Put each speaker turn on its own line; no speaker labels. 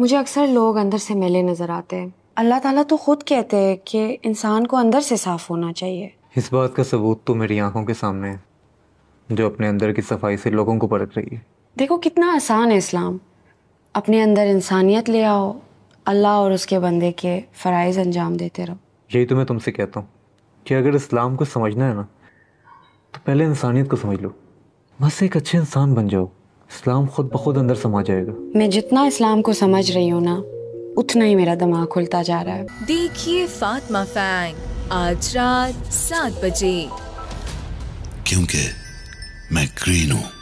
मुझे अक्सर लोग अंदर से मिले नज़र आते हैं अल्लाह ताला तो खुद कहते हैं कि इंसान को अंदर से साफ होना चाहिए
इस बात का सबूत तो मेरी आंखों के सामने है जो अपने अंदर की सफाई से लोगों को परख रही है
देखो कितना आसान है इस्लाम अपने अंदर इंसानियत ले आओ अल्लाह और उसके बंदे के फ़रज़ अंजाम देते रहो
यही तो मैं तुमसे कहता हूँ कि अगर इस्लाम को समझना है ना तो पहले इंसानियत को समझ लो बस एक अच्छे इंसान बन जाओ इस्लाम खुद ब खुद अंदर समा जाएगा
मैं जितना इस्लाम को समझ रही हूँ ना उतना ही मेरा दिमाग खुलता जा रहा है
देखिए फातिमा फैंग आज रात सात बजे क्योंकि मैं ग्रीन हूँ